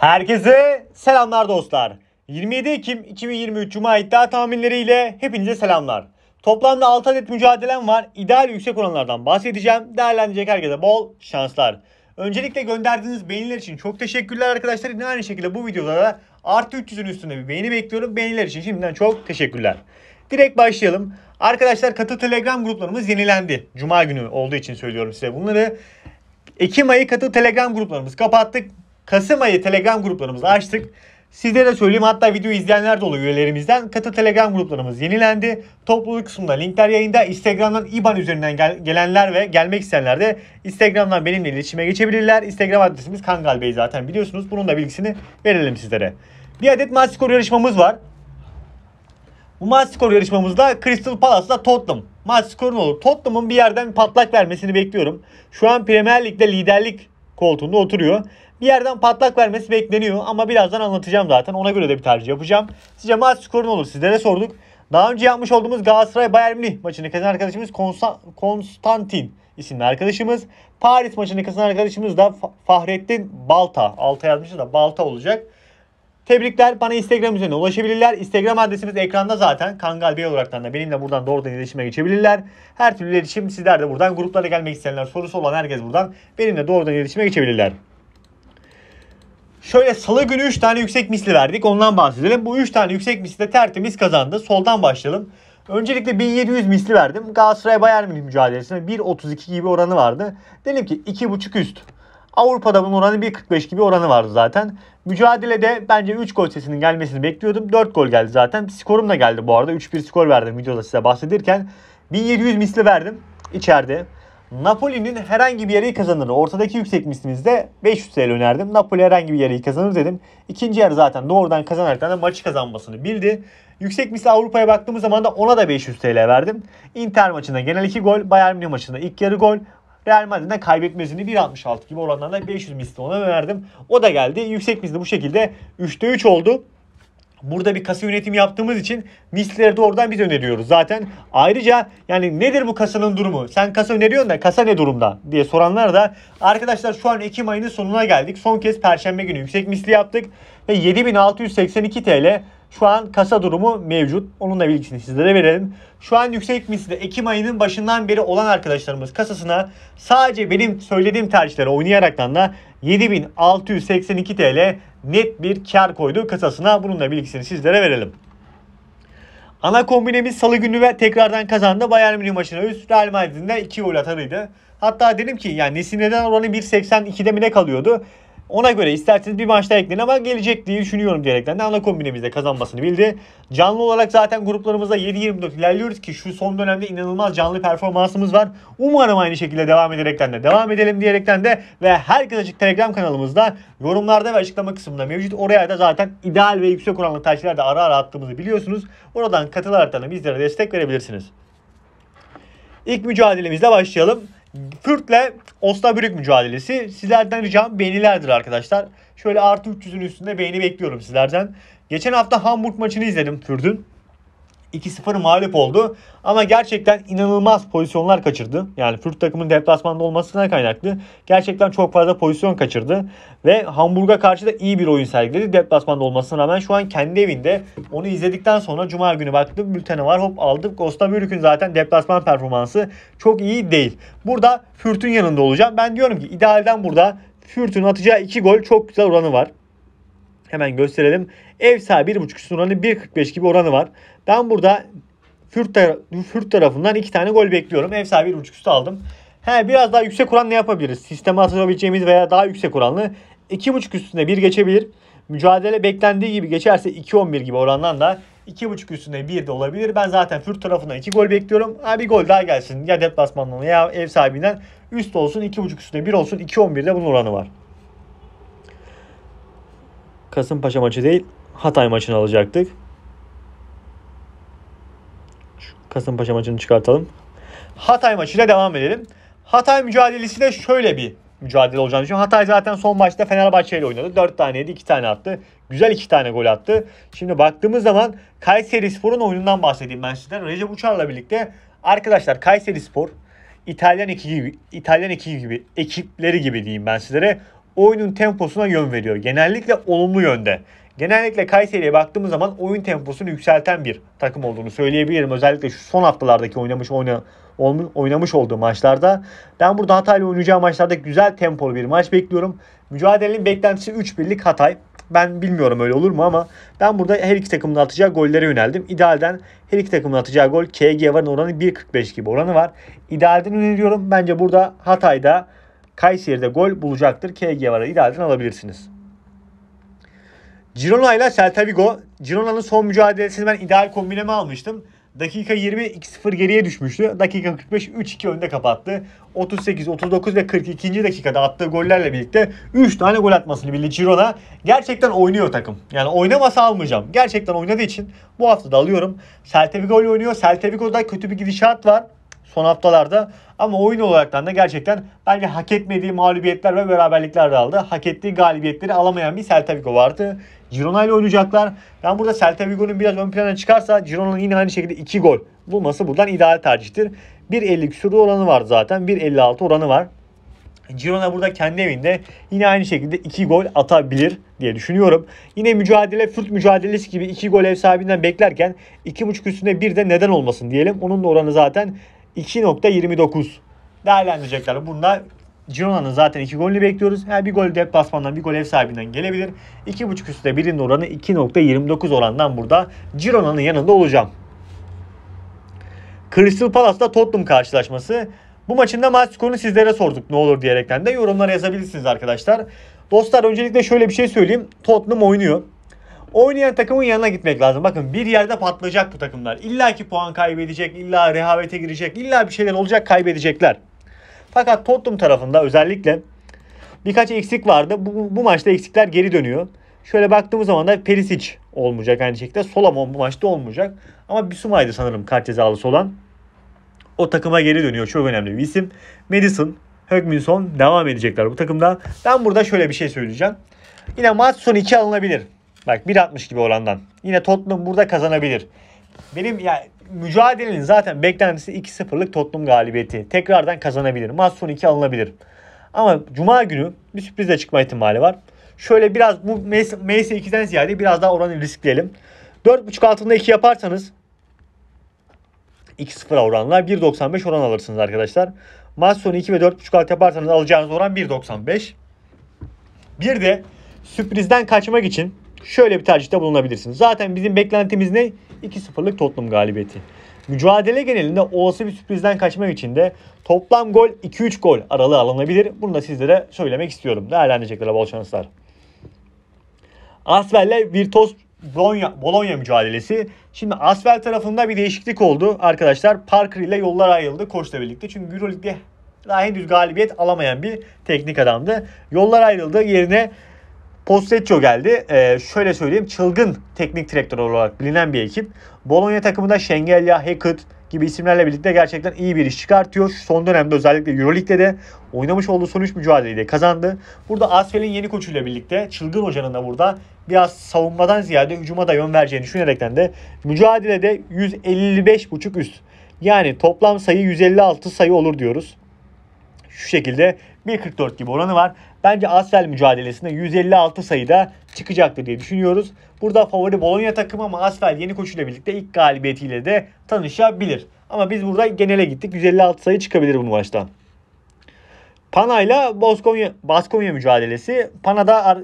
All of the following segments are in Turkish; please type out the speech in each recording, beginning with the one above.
Herkese selamlar dostlar. 27 Ekim 2023 Cuma iddia tahminleriyle hepinize selamlar. Toplamda 6 adet mücadelem var. İdeal yüksek oranlardan bahsedeceğim. Değerlendirecek herkese bol şanslar. Öncelikle gönderdiğiniz beğeniler için çok teşekkürler arkadaşlar. Yine aynı şekilde bu videolara artı 300'ün üstünde bir beğeni bekliyorum. Beğeniler için şimdiden çok teşekkürler. Direkt başlayalım. Arkadaşlar katı telegram gruplarımız yenilendi. Cuma günü olduğu için söylüyorum size bunları. Ekim ayı katı telegram gruplarımız kapattık. Kasım ayı Telegram gruplarımızı açtık. Sizlere de söyleyeyim hatta video izleyenler de oluyor üyelerimizden. Katı Telegram gruplarımız yenilendi. Topluluk kısmında linkler yayında. Instagram'dan IBAN üzerinden gel- gelenler ve gelmek isteyenler de Instagram'dan benimle iletişime geçebilirler. Instagram adresimiz Kangal Bey zaten biliyorsunuz. Bunun da bilgisini verelim sizlere. Bir adet maç yarışmamız var. Bu maç yarışmamızda Crystal Palace'la Tottenham. Maç skoru ne olur? Tottenham'ın bir yerden patlak vermesini bekliyorum. Şu an Premier Lig'de liderlik koltuğunda oturuyor bir yerden patlak vermesi bekleniyor ama birazdan anlatacağım zaten. Ona göre de bir tercih yapacağım. Sizce maç skoru ne olur? Sizlere sorduk. Daha önce yapmış olduğumuz Galatasaray Bayern Münih maçını kazanan arkadaşımız Konstantin isimli arkadaşımız. Paris maçını kazanan arkadaşımız da Fahrettin Balta. Alta yazmışız da Balta olacak. Tebrikler. Bana Instagram üzerinden ulaşabilirler. Instagram adresimiz ekranda zaten. Kangal Bey olarak da benimle buradan doğrudan iletişime geçebilirler. Her türlü iletişim sizler de buradan. Gruplara gelmek isteyenler sorusu olan herkes buradan benimle doğrudan iletişime geçebilirler. Şöyle salı günü 3 tane yüksek misli verdik. Ondan bahsedelim. Bu 3 tane yüksek misli de tertemiz kazandı. Soldan başlayalım. Öncelikle 1700 misli verdim. Galatasaray Bayern Münih mücadelesine 1.32 gibi oranı vardı. Dedim ki 2.5 üst. Avrupa'da bunun oranı 1.45 gibi oranı vardı zaten. Mücadelede bence 3 gol sesinin gelmesini bekliyordum. 4 gol geldi zaten. Skorum da geldi bu arada. 3-1 skor verdim videoda size bahsedirken. 1700 misli verdim içeride. Napoli'nin herhangi bir yarıyı kazanır. Ortadaki yüksek mislimizde 500 TL önerdim. Napoli herhangi bir yarıyı kazanır dedim. İkinci yarı zaten doğrudan kazanarak da maçı kazanmasını bildi. Yüksek misli Avrupa'ya baktığımız zaman da ona da 500 TL verdim. Inter maçında genel 2 gol, Bayern Münih maçında ilk yarı gol. Real Madrid'in de kaybetmesini 1.66 gibi oranlarla 500 misli ona verdim. O da geldi. Yüksek misli bu şekilde 3'te 3 oldu. Burada bir kasa yönetimi yaptığımız için misleri de oradan biz öneriyoruz. Zaten ayrıca yani nedir bu kasanın durumu? Sen kasa öneriyorsun da kasa ne durumda diye soranlar da arkadaşlar şu an Ekim ayının sonuna geldik. Son kez Perşembe günü yüksek misli yaptık ve 7682 TL şu an kasa durumu mevcut. Onun da bilgisini sizlere verelim. Şu an yüksek misli Ekim ayının başından beri olan arkadaşlarımız kasasına sadece benim söylediğim tercihleri oynayaraktan da 7682 TL net bir kar koydu kasasına. Bunun da bilgisini sizlere verelim. Ana kombinemiz salı günü ve tekrardan kazandı. Bayern Münih maçına üst Real Madrid'in de 2 gol atarıydı. Hatta dedim ki yani Nesine'den oranı 1.82'de mi ne kalıyordu? Ona göre isterseniz bir maçta ekleyin ama gelecek diye düşünüyorum diyerekten de ana kombinemizde kazanmasını bildi. Canlı olarak zaten gruplarımızda 7-24 ilerliyoruz ki şu son dönemde inanılmaz canlı performansımız var. Umarım aynı şekilde devam ederekten de devam edelim diyerekten de ve herkes açık telegram kanalımızda yorumlarda ve açıklama kısmında mevcut. Oraya da zaten ideal ve yüksek oranlı tercihler ara ara attığımızı biliyorsunuz. Oradan katılarak da bizlere destek verebilirsiniz. İlk mücadelemizle başlayalım. Fürt'le Osnabrück mücadelesi. Sizlerden ricam beğenilerdir arkadaşlar. Şöyle artı 300'ün üstünde beğeni bekliyorum sizlerden. Geçen hafta Hamburg maçını izledim Fürt'ün. 2-0 mağlup oldu. Ama gerçekten inanılmaz pozisyonlar kaçırdı. Yani Fürt takımın deplasmanda olmasına kaynaklı. Gerçekten çok fazla pozisyon kaçırdı. Ve Hamburg'a karşı da iyi bir oyun sergiledi. Deplasmanda olmasına rağmen şu an kendi evinde. Onu izledikten sonra Cuma günü baktım bültene var hop aldık. Costa Bürük'ün zaten deplasman performansı çok iyi değil. Burada Fürth'ün yanında olacağım. Ben diyorum ki idealden burada Fürth'ün atacağı 2 gol çok güzel oranı var. Hemen gösterelim. Ev sahibi 1.5 üstün oranı 1.45 gibi oranı var. Ben burada Fürt, tara Fürt tarafından 2 tane gol bekliyorum. Ev sahibi 1.5 üstü aldım. He biraz daha yüksek oran ne yapabiliriz? Sisteme atabileceğimiz veya daha yüksek oranlı 2.5 üstünde 1 geçebilir. Mücadele beklendiği gibi geçerse 2-11 gibi orandan da 2.5 üstünde 1 de olabilir. Ben zaten Fürt tarafından 2 gol bekliyorum. Ha bir gol daha gelsin. Ya deplasmandan ya ev sahibinden üst olsun 2.5 üstünde 1 olsun 2-11'de bunun oranı var. Kasımpaşa maçı değil Hatay maçını alacaktık. Şu Kasımpaşa maçını çıkartalım. Hatay maçıyla devam edelim. Hatay mücadelesi de şöyle bir mücadele olacağını düşünüyorum. Hatay zaten son maçta Fenerbahçe ile oynadı. 4 taneydi 2 tane attı. Güzel 2 tane gol attı. Şimdi baktığımız zaman Kayseri Spor'un oyunundan bahsedeyim ben sizden. Recep Uçar'la birlikte arkadaşlar Kayseri Spor İtalyan ekibi, İtalyan ekibi gibi ekipleri gibi diyeyim ben sizlere oyunun temposuna yön veriyor. Genellikle olumlu yönde. Genellikle Kayseri'ye baktığımız zaman oyun temposunu yükselten bir takım olduğunu söyleyebilirim. Özellikle şu son haftalardaki oynamış oyna, oynamış olduğu maçlarda. Ben burada Hatay'la oynayacağı maçlarda güzel tempolu bir maç bekliyorum. Mücadelenin beklentisi 3-1'lik Hatay. Ben bilmiyorum öyle olur mu ama ben burada her iki takımın atacağı gollere yöneldim. İdealden her iki takımın atacağı gol KG varın oranı 1.45 gibi oranı var. İdealden öneriyorum. Bence burada Hatay'da Kayseri'de gol bulacaktır. KG var idareden alabilirsiniz. Girona ile Celta Vigo. Girona'nın son mücadelesini ben ideal kombineme almıştım. Dakika 20 2-0 geriye düşmüştü. Dakika 45 3-2 önde kapattı. 38, 39 ve 42. dakikada attığı gollerle birlikte 3 tane gol atmasını bildi Girona. Gerçekten oynuyor takım. Yani oynamasa almayacağım. Gerçekten oynadığı için bu hafta da alıyorum. Celta ile oynuyor. Celta kötü bir gidişat var son haftalarda. Ama oyun olaraktan da gerçekten bence hak etmediği mağlubiyetler ve beraberlikler de aldı. Hak ettiği galibiyetleri alamayan bir Celta Vigo vardı. Girona ile oynayacaklar. Ben burada Celta Vigo'nun biraz ön plana çıkarsa Girona'nın yine aynı şekilde 2 gol bulması buradan ideal tercihtir. 1.50 küsurlu oranı var zaten. 1.56 oranı var. Girona burada kendi evinde yine aynı şekilde 2 gol atabilir diye düşünüyorum. Yine mücadele Fürt mücadelesi gibi 2 gol ev sahibinden beklerken 2.5 üstünde bir de neden olmasın diyelim. Onun da oranı zaten 2.29 değerlendirecekler. Bunda Girona'nın zaten 2 golünü bekliyoruz. yani bir gol deplasmandan bir gol ev sahibinden gelebilir. 2.5 üstte birinin oranı 2.29 orandan burada Girona'nın yanında olacağım. Crystal Palace'la Tottenham karşılaşması. Bu maçında da maç skorunu sizlere sorduk ne olur diyerekten de yorumlara yazabilirsiniz arkadaşlar. Dostlar öncelikle şöyle bir şey söyleyeyim. Tottenham oynuyor oynayan takımın yanına gitmek lazım. Bakın bir yerde patlayacak bu takımlar. İlla ki puan kaybedecek, illa rehavete girecek, illa bir şeyler olacak kaybedecekler. Fakat Tottenham tarafında özellikle birkaç eksik vardı. Bu, bu maçta eksikler geri dönüyor. Şöyle baktığımız zaman da Perisic olmayacak aynı şekilde. Solomon bu maçta olmayacak. Ama Bisumay'dı sanırım kart cezalısı olan. O takıma geri dönüyor. Çok önemli bir isim. Madison, Högminson devam edecekler bu takımda. Ben burada şöyle bir şey söyleyeceğim. Yine maç sonu 2 alınabilir. Bak 1.60 gibi orandan. Yine Tottenham burada kazanabilir. Benim ya mücadelenin zaten beklentisi 2-0'lık Tottenham galibiyeti. Tekrardan kazanabilir. Maç sonu 2 alınabilir. Ama cuma günü bir sürprizle çıkma ihtimali var. Şöyle biraz bu MS2'den ziyade biraz daha oranı riskleyelim. 4.5 altında 2 yaparsanız 2-0 oranla 1.95 oran alırsınız arkadaşlar. Maç sonu 2 ve 4.5 alt yaparsanız alacağınız oran 1.95. Bir de sürprizden kaçmak için şöyle bir tercihte bulunabilirsiniz. Zaten bizim beklentimiz ne? 2-0'lık Tottenham galibiyeti. Mücadele genelinde olası bir sürprizden kaçmak için de toplam gol 2-3 gol aralığı alınabilir. Bunu da sizlere söylemek istiyorum. değerlendirecekler bol şanslar. Asvel ile Virtus Bologna, Bologna mücadelesi. Şimdi Asvel tarafında bir değişiklik oldu arkadaşlar. Parker ile yollar ayrıldı koçla birlikte. Çünkü Euroleague'de daha henüz galibiyet alamayan bir teknik adamdı. Yollar ayrıldı. Yerine Postecoğlu geldi. Ee, şöyle söyleyeyim çılgın teknik direktör olarak bilinen bir ekip. Bologna takımında Şengelya, Hackett gibi isimlerle birlikte gerçekten iyi bir iş çıkartıyor. Son dönemde özellikle Euroleague'de de oynamış olduğu sonuç 3 mücadeleyi de kazandı. Burada Asfel'in yeni koçuyla birlikte Çılgın Hoca'nın da burada biraz savunmadan ziyade hücuma da yön vereceğini düşünerekten de mücadelede 155.5 üst. Yani toplam sayı 156 sayı olur diyoruz. Şu şekilde 1.44 gibi oranı var bence Asfel mücadelesinde 156 sayıda çıkacaktır diye düşünüyoruz. Burada favori Bologna takımı ama Asfel yeni koçuyla birlikte ilk galibiyetiyle de tanışabilir. Ama biz burada genele gittik. 156 sayı çıkabilir bu maçtan. Pana ile Baskonya, Baskonya mücadelesi. Pana'da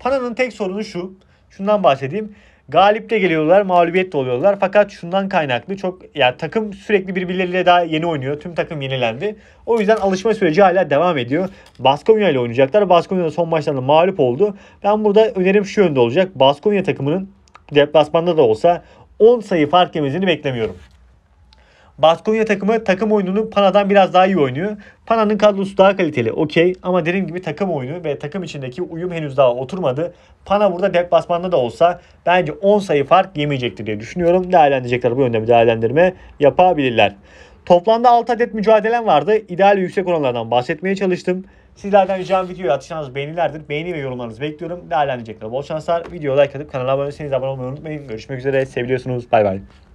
Pana'nın tek sorunu şu. Şundan bahsedeyim. Galip de geliyorlar, mağlubiyet de oluyorlar. Fakat şundan kaynaklı çok ya yani takım sürekli birbirleriyle daha yeni oynuyor. Tüm takım yenilendi. O yüzden alışma süreci hala devam ediyor. Baskonya ile oynayacaklar. Baskonya da son maçlarında mağlup oldu. Ben burada önerim şu yönde olacak. Baskonya takımının deplasmanda da olsa 10 sayı fark yemesini beklemiyorum. Baskonya takımı takım oyununu Pana'dan biraz daha iyi oynuyor. Pana'nın kadrosu daha kaliteli okey ama dediğim gibi takım oyunu ve takım içindeki uyum henüz daha oturmadı. Pana burada basmanda da olsa bence 10 sayı fark yemeyecektir diye düşünüyorum. Değerlendirecekler bu yönde bir değerlendirme yapabilirler. Toplamda 6 adet mücadelem vardı. İdeal yüksek oranlardan bahsetmeye çalıştım. Sizlerden ricam videoyu atışanız beğenilerdir. Beğeni ve yorumlarınızı bekliyorum. Değerlendirecekler. Bol şanslar. Videoya like atıp kanala abone değilseniz abone olmayı unutmayın. Görüşmek üzere. Seviyorsunuz. Bay bay.